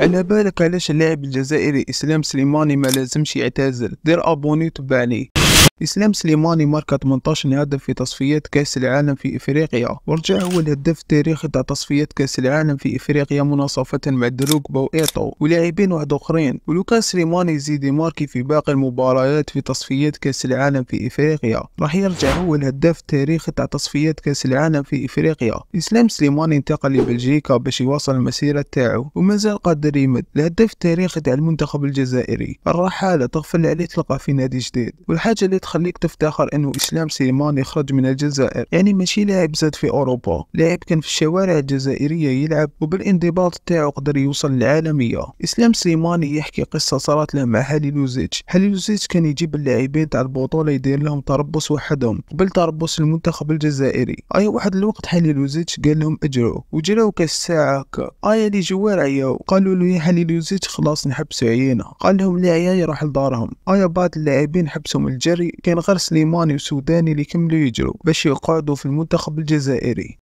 على بالك علاش اللاعب الجزائري اسلام سليماني ما لازمش يعتزل دير ابوني عليه إسلام سليماني ماركة 18 هدف في تصفيات كأس العالم في إفريقيا ورجع هو الهداف التاريخي تاع تصفيات كأس العالم في إفريقيا مناصفة مع دروكبا وإيتو ولاعبين واحد آخرين ولوكا سليماني يزيد يماركي في باقي المباريات في تصفيات كأس العالم في إفريقيا راح يرجع هو الهداف التاريخي تاع تصفيات كأس العالم في إفريقيا إسلام سليماني انتقل لبلجيكا باش يواصل المسيرة تاعو ومازال قادر يمد الهدف التاريخي تاع المنتخب الجزائري الرحالة تغفل عليه تلقى في نادي جديد والحاجة اللي تخليك تفتخر انه اسلام سليمان يخرج من الجزائر يعني ماشي لاعب زاد في اوروبا لاعب كان في الشوارع الجزائرية يلعب وبالانضباط تاعو قدر يوصل للعالمية اسلام سليماني يحكي قصة صارت له مع هاليلوزيتش هاليلوزيتش كان يجيب اللاعبين تاع البطولة يدير لهم تربص وحدهم قبل تربص المنتخب الجزائري اي واحد الوقت هاليلوزيتش قال لهم اجروا وجراو كاس ساعة ايا لي جوار عياو قالوا له يا هاليلوزيتش خلاص نحبسوا عينا قال لهم لا عيا راح لدارهم ايا بعض اللاعبين حبسهم الجري كاين غير سليماني وسوداني اللي كملوا يجروا باش يقعدوا في المنتخب الجزائري